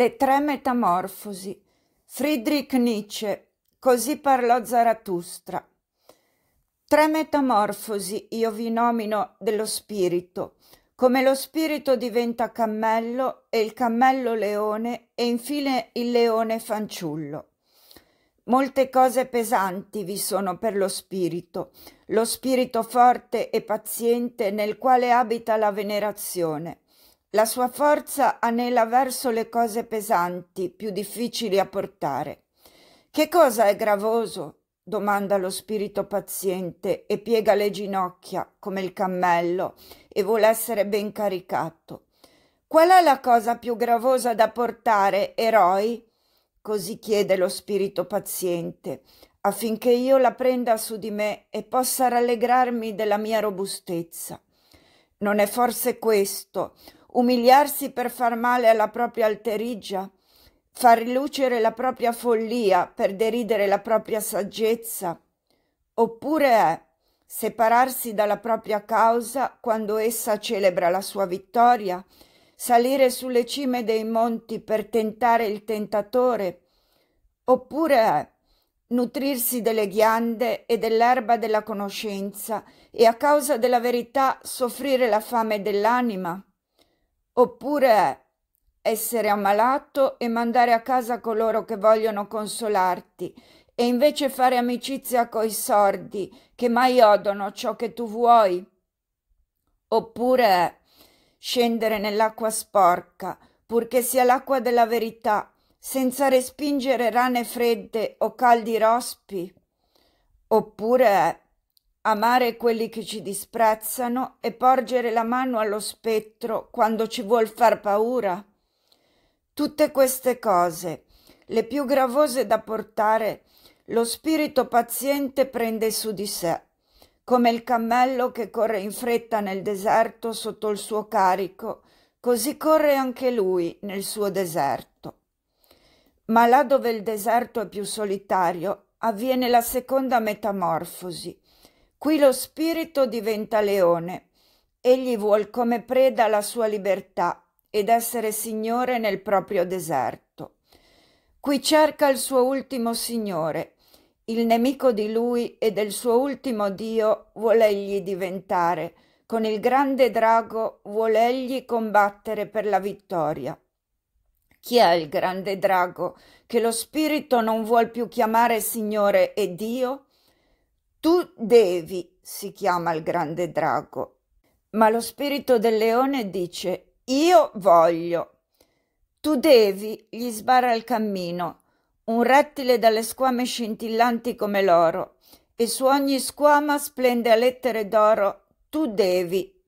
Le tre metamorfosi. Friedrich Nietzsche. Così parlò Zarathustra. Tre metamorfosi io vi nomino dello spirito, come lo spirito diventa cammello e il cammello leone e infine il leone fanciullo. Molte cose pesanti vi sono per lo spirito, lo spirito forte e paziente nel quale abita la venerazione. La sua forza anela verso le cose pesanti, più difficili a portare. Che cosa è gravoso? domanda lo spirito paziente e piega le ginocchia come il cammello e vuole essere ben caricato. Qual è la cosa più gravosa da portare, eroi? Così chiede lo spirito paziente, affinché io la prenda su di me e possa rallegrarmi della mia robustezza. Non è forse questo umiliarsi per far male alla propria alterigia, far rilucere la propria follia per deridere la propria saggezza, oppure è separarsi dalla propria causa quando essa celebra la sua vittoria, salire sulle cime dei monti per tentare il tentatore, oppure è nutrirsi delle ghiande e dell'erba della conoscenza e a causa della verità soffrire la fame dell'anima oppure essere ammalato e mandare a casa coloro che vogliono consolarti e invece fare amicizia coi sordi che mai odono ciò che tu vuoi? Oppure scendere nell'acqua sporca, purché sia l'acqua della verità, senza respingere rane fredde o caldi rospi? Oppure amare quelli che ci disprezzano e porgere la mano allo spettro quando ci vuol far paura? Tutte queste cose, le più gravose da portare, lo spirito paziente prende su di sé, come il cammello che corre in fretta nel deserto sotto il suo carico, così corre anche lui nel suo deserto. Ma là dove il deserto è più solitario, avviene la seconda metamorfosi, Qui lo spirito diventa leone. Egli vuol come preda la sua libertà ed essere signore nel proprio deserto. Qui cerca il suo ultimo signore. Il nemico di lui e del suo ultimo Dio vuole egli diventare. Con il grande drago vuole egli combattere per la vittoria. Chi è il grande drago che lo spirito non vuol più chiamare Signore e Dio? Tu devi, si chiama il grande drago. Ma lo spirito del leone dice, io voglio. Tu devi, gli sbarra il cammino, un rettile dalle squame scintillanti come l'oro, e su ogni squama splende a lettere d'oro, tu devi.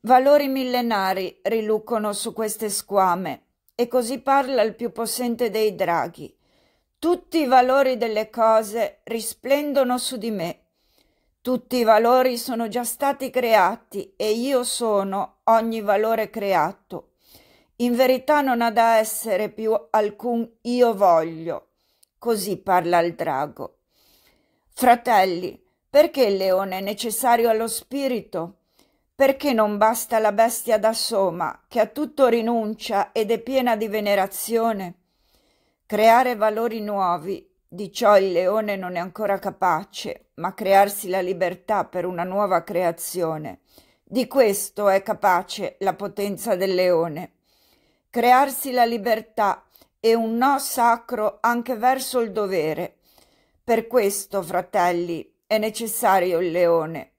Valori millenari rilucono su queste squame, e così parla il più possente dei draghi. Tutti i valori delle cose risplendono su di me. Tutti i valori sono già stati creati e io sono ogni valore creato. In verità non ha da essere più alcun io voglio. Così parla il drago. Fratelli, perché il leone è necessario allo spirito? Perché non basta la bestia da soma che a tutto rinuncia ed è piena di venerazione? Creare valori nuovi, di ciò il leone non è ancora capace, ma crearsi la libertà per una nuova creazione. Di questo è capace la potenza del leone. Crearsi la libertà è un no sacro anche verso il dovere. Per questo, fratelli, è necessario il leone.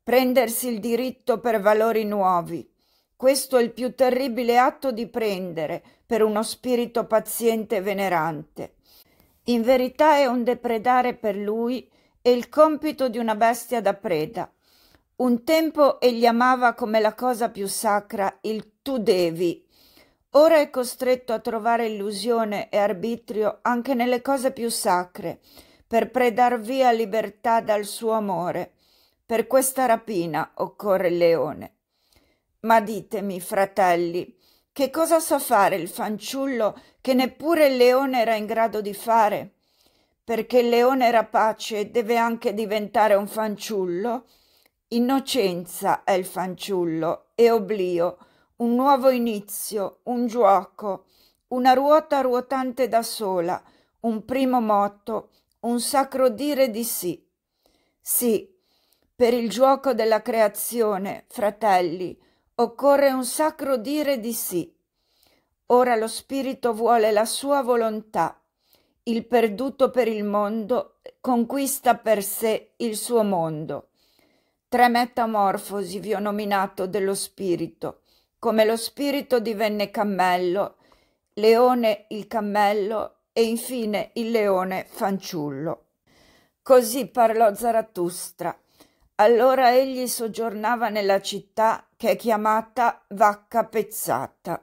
Prendersi il diritto per valori nuovi, questo è il più terribile atto di prendere per uno spirito paziente e venerante. In verità è un depredare per lui e il compito di una bestia da preda. Un tempo egli amava come la cosa più sacra il tu devi. Ora è costretto a trovare illusione e arbitrio anche nelle cose più sacre, per predar via libertà dal suo amore. Per questa rapina occorre il leone. Ma ditemi, fratelli, che cosa sa fare il fanciullo che neppure il leone era in grado di fare? Perché il leone rapace deve anche diventare un fanciullo? Innocenza è il fanciullo e oblio, un nuovo inizio, un gioco, una ruota ruotante da sola, un primo motto, un sacro dire di sì. Sì, per il gioco della creazione, fratelli, occorre un sacro dire di sì. Ora lo spirito vuole la sua volontà, il perduto per il mondo conquista per sé il suo mondo. Tre metamorfosi vi ho nominato dello spirito, come lo spirito divenne cammello, leone il cammello e infine il leone fanciullo. Così parlò Zarathustra. Allora egli soggiornava nella città che è chiamata vacca pezzata.